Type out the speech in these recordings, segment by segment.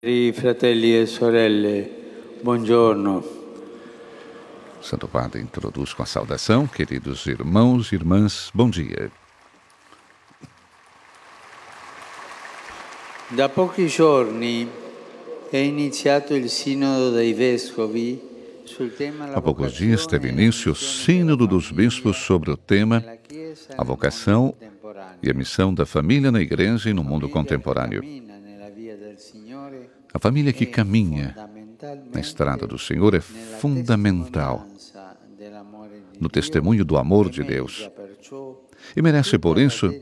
Cari fratelli e sorelle, buongiorno. Santo Padre introduz com a saudação, queridos irmãos e irmãs, bom dia. Da pochi giorni è iniziato il Sinodo dei Vescovi sul tema Há poucos dias teve início o Sínodo dos Bispos sobre o tema a vocação e a missão da família na Igreja e no mundo contemporâneo. A família que é caminha na estrada do Senhor é fundamental no testemunho do amor de Deus e merece, por isso,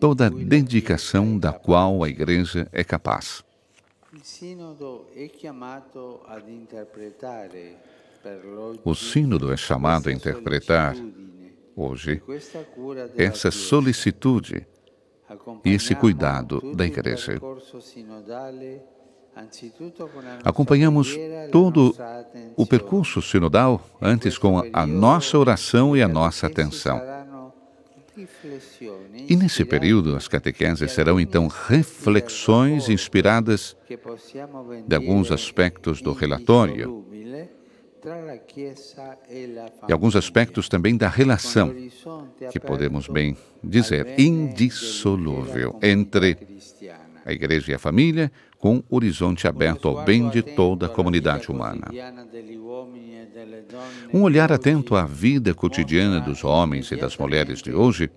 toda a dedicação da qual a Igreja é capaz. O Sínodo é chamado a interpretar, hoje, essa solicitude esse cuidado da Igreja. Acompanhamos todo o percurso sinodal, antes com a nossa oração e a nossa atenção. E nesse período, as catequeses serão então reflexões inspiradas de alguns aspectos do relatório e alguns aspectos também da relação, que podemos bem dizer, indissolúvel entre a igreja e a família, com horizonte aberto ao bem de toda a comunidade humana. Um olhar atento à vida cotidiana dos homens e das mulheres de hoje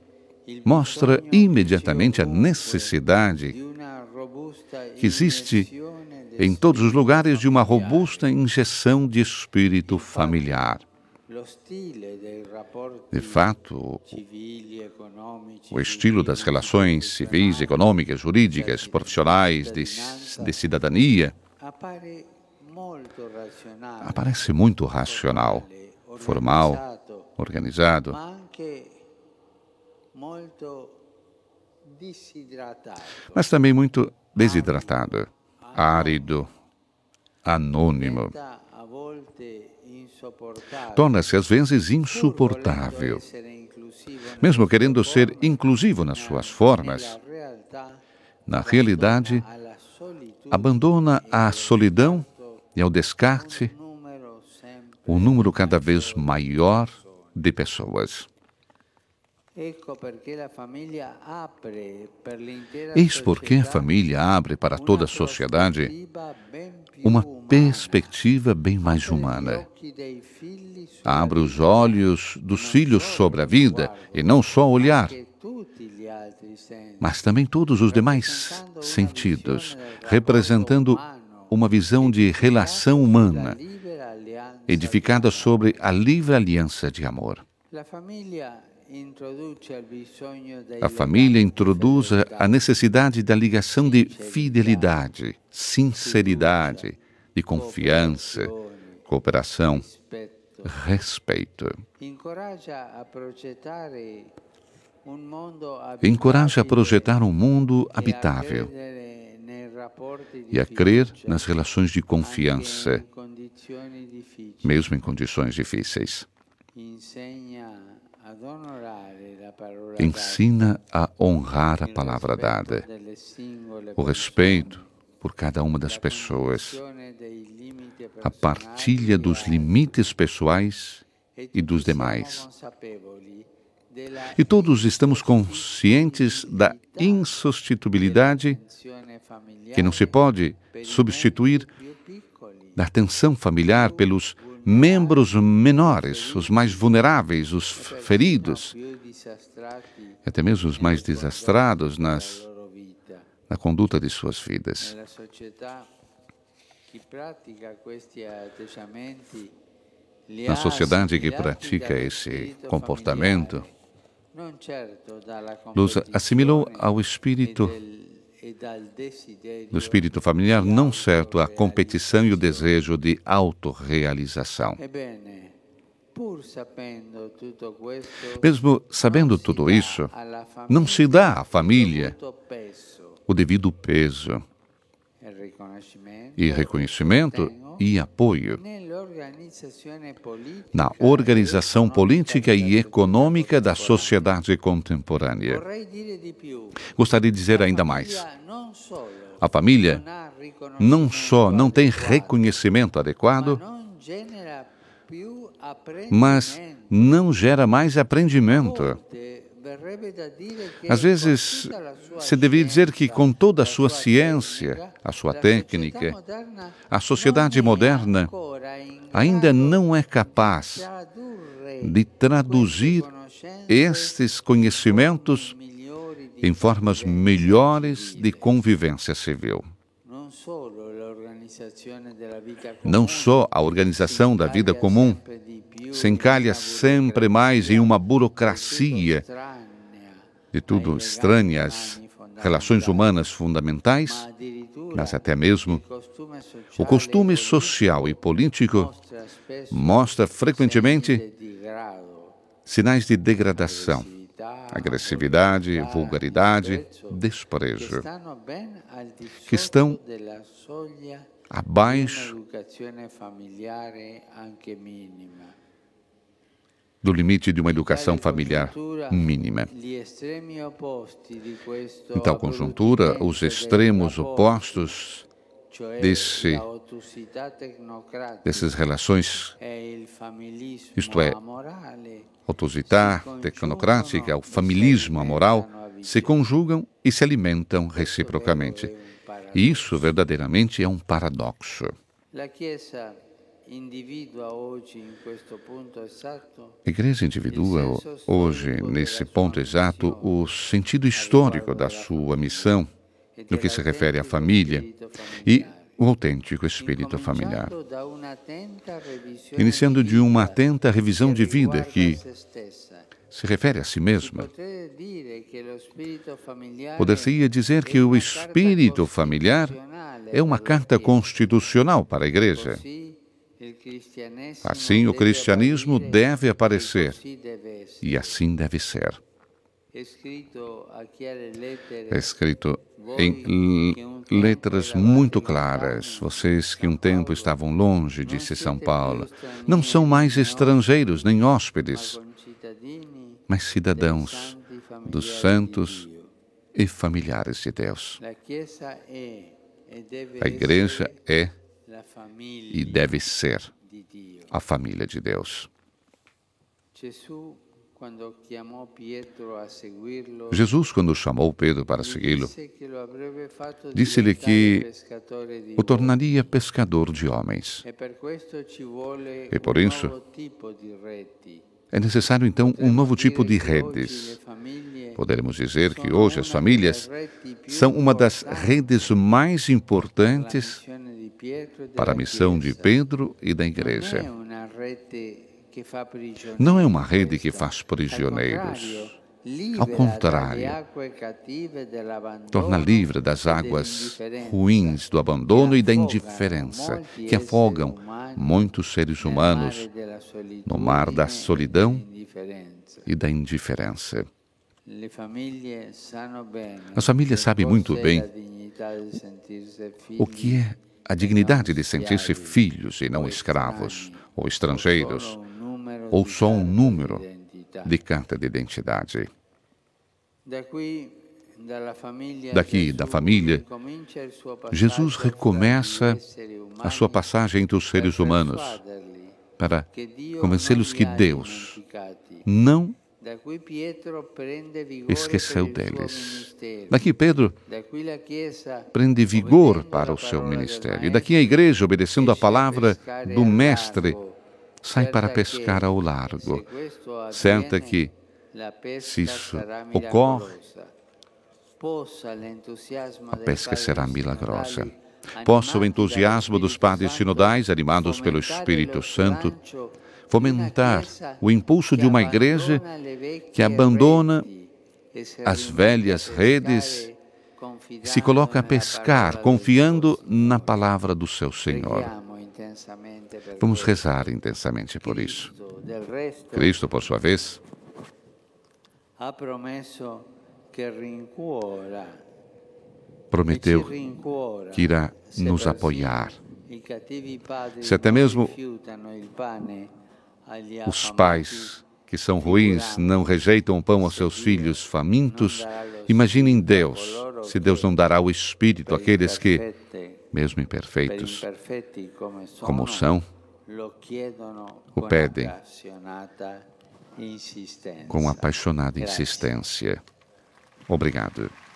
mostra imediatamente a necessidade que existe em todos os lugares de uma robusta injeção de espírito familiar. De fato, o estilo das relações civis, econômicas, jurídicas, profissionais, de, de cidadania, aparece muito racional, formal, organizado, mas também muito desidratado árido, anônimo. Torna-se às vezes insuportável. Mesmo querendo ser inclusivo nas suas formas, na realidade, abandona à solidão e ao descarte um número cada vez maior de pessoas. Eis porque a família abre para toda a sociedade uma perspectiva bem mais humana. Abre os olhos dos filhos sobre a vida e não só olhar, mas também todos os demais sentidos, representando uma visão de relação humana, edificada sobre a livre aliança de amor. A família introduz a necessidade da ligação de fidelidade, sinceridade, de confiança, cooperação, respeito. Encoraja a projetar um mundo habitável e a crer nas relações de confiança, mesmo em condições difíceis. Ensina a honrar a palavra dada, o respeito por cada uma das pessoas, a partilha dos limites pessoais e dos demais. E todos estamos conscientes da insustituibilidade que não se pode substituir da atenção familiar pelos membros menores, os mais vulneráveis, os feridos, até mesmo os mais desastrados nas, na conduta de suas vidas. Na sociedade que pratica esse comportamento, Luz assimilou ao espírito no espírito familiar, não certo a competição e o desejo de autorrealização. É Mesmo né? sabendo tudo isso, não se dá à família o devido peso é e reconhecimento e apoio. Na organização política e econômica da sociedade contemporânea. Gostaria de dizer ainda mais. A família não só não tem reconhecimento adequado, mas não gera mais aprendimento. É Às vezes, se deveria dizer que, com toda a sua ciência, a sua técnica, a sociedade moderna ainda não é capaz de traduzir estes conhecimentos em formas melhores de convivência civil. Não só a organização da vida comum se encalha sempre mais em uma burocracia de tudo estranhas relações humanas fundamentais, mas até mesmo o costume social e político mostra frequentemente sinais de degradação, agressividade, vulgaridade, desprezo, que estão abaixo do limite de uma educação familiar mínima. Em tal conjuntura, os extremos opostos desse, dessas relações, isto é, autositar, tecnocrática, o familismo amoral, se conjugam e se alimentam reciprocamente. E isso verdadeiramente é um paradoxo. A igreja individua hoje, nesse ponto exato, o sentido histórico da sua missão no que se refere à família e o autêntico espírito familiar. Iniciando de uma atenta revisão de vida que se refere a si mesma. Poder-se-ia dizer que o espírito familiar é uma carta constitucional para a Igreja. Assim, o cristianismo deve aparecer e assim deve ser. É escrito em letras muito claras. Vocês que um tempo estavam longe, disse São Paulo, não são mais estrangeiros nem hóspedes, mas cidadãos dos santos e familiares de Deus. A igreja é e deve ser a família de Deus. Jesus, quando chamou Pedro para segui-lo, disse-lhe que o tornaria pescador de homens. E por isso, tipo é necessário então um novo tipo de redes. Poderemos dizer que hoje as famílias são uma das redes mais importantes para a missão de Pedro e da Igreja. É Não é uma rede que faz prisioneiros. Ao contrário, torna livre das águas ruins do abandono e da indiferença que afogam muitos seres humanos no mar da solidão e da indiferença. As famílias sabem muito bem o que é a dignidade de sentir-se filhos e não escravos ou estrangeiros ou só um número de carta de identidade. Daqui, da família, Jesus recomeça é a sua passagem entre os é seres humanos para convencê-los que Deus não esqueceu deles. Daqui Pedro prende vigor para o seu ministério. E daqui a igreja, obedecendo à palavra do Mestre, sai para pescar ao largo. Certa que, se isso ocorre, a pesca será milagrosa. Possa o entusiasmo dos padres sinodais, animados pelo Espírito Santo, fomentar o impulso de uma igreja que é abandona é as velhas redes e é se coloca a pescar, confiando na palavra do seu Senhor. Vamos rezar intensamente por isso. Cristo, por sua vez, prometeu que irá nos apoiar. Se até mesmo os pais que são ruins não rejeitam o pão aos seus filhos famintos. Imaginem Deus, se Deus não dará o Espírito àqueles que, mesmo imperfeitos, como são, o pedem com apaixonada insistência. Obrigado.